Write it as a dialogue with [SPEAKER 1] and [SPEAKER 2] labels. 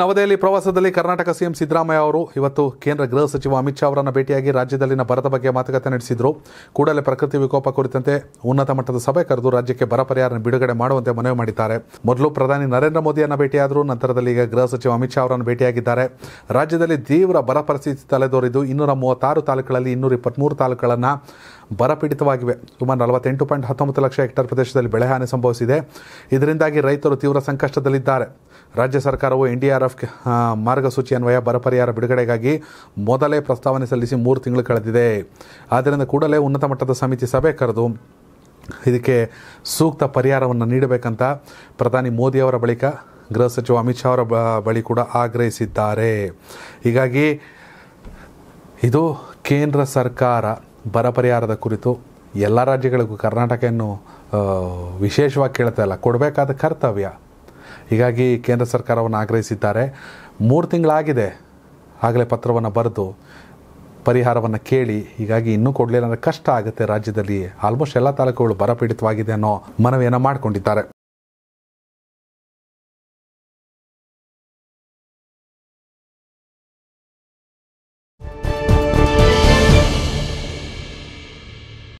[SPEAKER 1] ನವದೆಹಲಿ ಪ್ರವಾಸದಲ್ಲಿ ಕರ್ನಾಟಕ ಸಿಎಂ ಸಿದ್ದರಾಮಯ್ಯ ಅವರು ಇವತ್ತು ಕೇಂದ್ರ ಗೃಹ ಸಚಿವ ಅಮಿತ್ ಶಾ ಅವರನ್ನು ಭೇಟಿಯಾಗಿ ರಾಜ್ಯದಲ್ಲಿನ ಬರದ ಬಗ್ಗೆ ಮಾತುಕತೆ ನಡೆಸಿದರು ಕೂಡಲೇ ಪ್ರಕೃತಿ ವಿಕೋಪ ಕುರಿತಂತೆ ಉನ್ನತ ಮಟ್ಟದ ಸಭೆ ಕರೆದು ರಾಜ್ಯಕ್ಕೆ ಬರ ಪರಿಹಾರ ಬಿಡುಗಡೆ ಮಾಡುವಂತೆ ಮನವಿ ಮಾಡಿದ್ದಾರೆ ಮೊದಲು ಪ್ರಧಾನಿ ನರೇಂದ್ರ ಮೋದಿಯನ್ನು ಭೇಟಿಯಾದರು ನಂತರದಲ್ಲಿ ಈಗ ಗೃಹ ಸಚಿವ ಅಮಿತ್ ಶಾ ಅವರನ್ನು ಭೇಟಿಯಾಗಿದ್ದಾರೆ ರಾಜ್ಯದಲ್ಲಿ ತೀವ್ರ ಬರ ಪರಿಸ್ಥಿತಿ ತಲೆದೋರಿದ್ದು ಇನ್ನೂರ ಮೂವತ್ತಾರು ತಾಲೂಕುಗಳಲ್ಲಿ ಇನ್ನೂರ ಇಪ್ಪತ್ತ್ಮೂರು ತಾಲೂಕುಗಳನ್ನು ಬರಪೀಡಿತವಾಗಿವೆ ಸುಮಾರು ನಲವತ್ತೆಂಟು ಪಾಯಿಂಟ್ ಹತ್ತೊಂಬತ್ತು ಲಕ್ಷ ಹೆಕ್ಟೇರ್ ಪ್ರದೇಶದಲ್ಲಿ ಬೆಳೆಹಾನಿ ಸಂಭವಿಸಿದೆ ಇದರಿಂದಾಗಿ ರೈತರು ತೀವ್ರ ಸಂಕಷ್ಟದಲ್ಲಿದ್ದಾರೆ ರಾಜ್ಯ ಸರ್ಕಾರವು ಎನ್ ಡಿ ಆರ್ ಎಫ್ ಮಾರ್ಗಸೂಚಿ ಅನ್ವಯ ಬರ ಪರಿಹಾರ ಬಿಡುಗಡೆಗಾಗಿ ಮೊದಲೇ ಪ್ರಸ್ತಾವನೆ ಸಲ್ಲಿಸಿ ಮೂರು ತಿಂಗಳು ಕಳೆದಿದೆ ಆದ್ದರಿಂದ ಕೂಡಲೇ ಉನ್ನತ ಮಟ್ಟದ ಸಮಿತಿ ಸಭೆ ಕರೆದು ಇದಕ್ಕೆ ಸೂಕ್ತ ಪರಿಹಾರವನ್ನು ನೀಡಬೇಕಂತ ಪ್ರಧಾನಿ ಮೋದಿಯವರ ಬಳಿಕ ಗೃಹ ಸಚಿವ ಅಮಿತ್ ಶಾ ಅವರ ಬಳಿ ಕೂಡ ಆಗ್ರಹಿಸಿದ್ದಾರೆ ಹೀಗಾಗಿ ಇದು ಕೇಂದ್ರ ಸರ್ಕಾರ ಬರ ಪರಿಹಾರದ ಕುರಿತು ಎಲ್ಲ ರಾಜ್ಯಗಳಿಗೂ ಕರ್ನಾಟಕ ವಿಶೇಷವಾಗಿ ಕೇಳ್ತಾ ಇಲ್ಲ ಕೊಡಬೇಕಾದ ಕರ್ತವ್ಯ ಹೀಗಾಗಿ ಕೇಂದ್ರ ಸರ್ಕಾರವನ್ನು ಆಗ್ರಹಿಸಿದ್ದಾರೆ ಮೂರು ತಿಂಗಳಾಗಿದೆ ಆಗಲೇ ಪತ್ರವನ್ನು ಬರೆದು ಪರಿಹಾರವನ್ನು ಕೇಳಿ ಹೀಗಾಗಿ ಇನ್ನೂ ಕೊಡಲಿಲ್ಲ ಅಂದರೆ ಕಷ್ಟ ಆಗುತ್ತೆ ರಾಜ್ಯದಲ್ಲಿ ಆಲ್ಮೋಸ್ಟ್ ಎಲ್ಲ ತಾಲೂಕುಗಳು ಬರಪೀಡಿತವಾಗಿದೆ ಅನ್ನೋ ಮನವಿಯನ್ನು ಮಾಡಿಕೊಂಡಿದ್ದಾರೆ